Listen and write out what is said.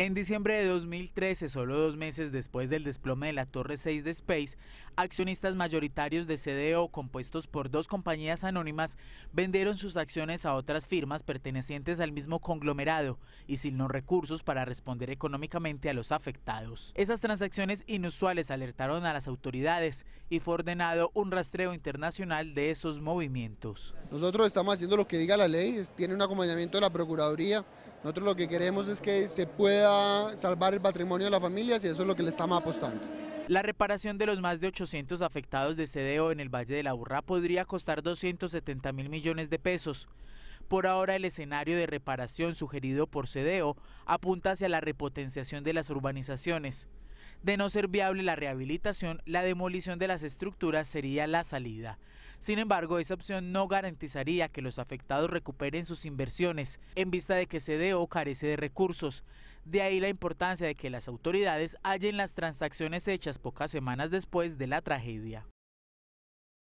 En diciembre de 2013, solo dos meses después del desplome de la Torre 6 de Space, accionistas mayoritarios de CDO, compuestos por dos compañías anónimas, vendieron sus acciones a otras firmas pertenecientes al mismo conglomerado y sin los recursos para responder económicamente a los afectados. Esas transacciones inusuales alertaron a las autoridades y fue ordenado un rastreo internacional de esos movimientos. Nosotros estamos haciendo lo que diga la ley, tiene un acompañamiento de la Procuraduría. Nosotros lo que queremos es que se pueda salvar el patrimonio de las familias y eso es lo que le estamos apostando. La reparación de los más de 800 afectados de CDO en el Valle de la Burra podría costar 270 mil millones de pesos. Por ahora el escenario de reparación sugerido por CDO apunta hacia la repotenciación de las urbanizaciones. De no ser viable la rehabilitación, la demolición de las estructuras sería la salida. Sin embargo, esa opción no garantizaría que los afectados recuperen sus inversiones, en vista de que CDO carece de recursos. De ahí la importancia de que las autoridades hallen las transacciones hechas pocas semanas después de la tragedia.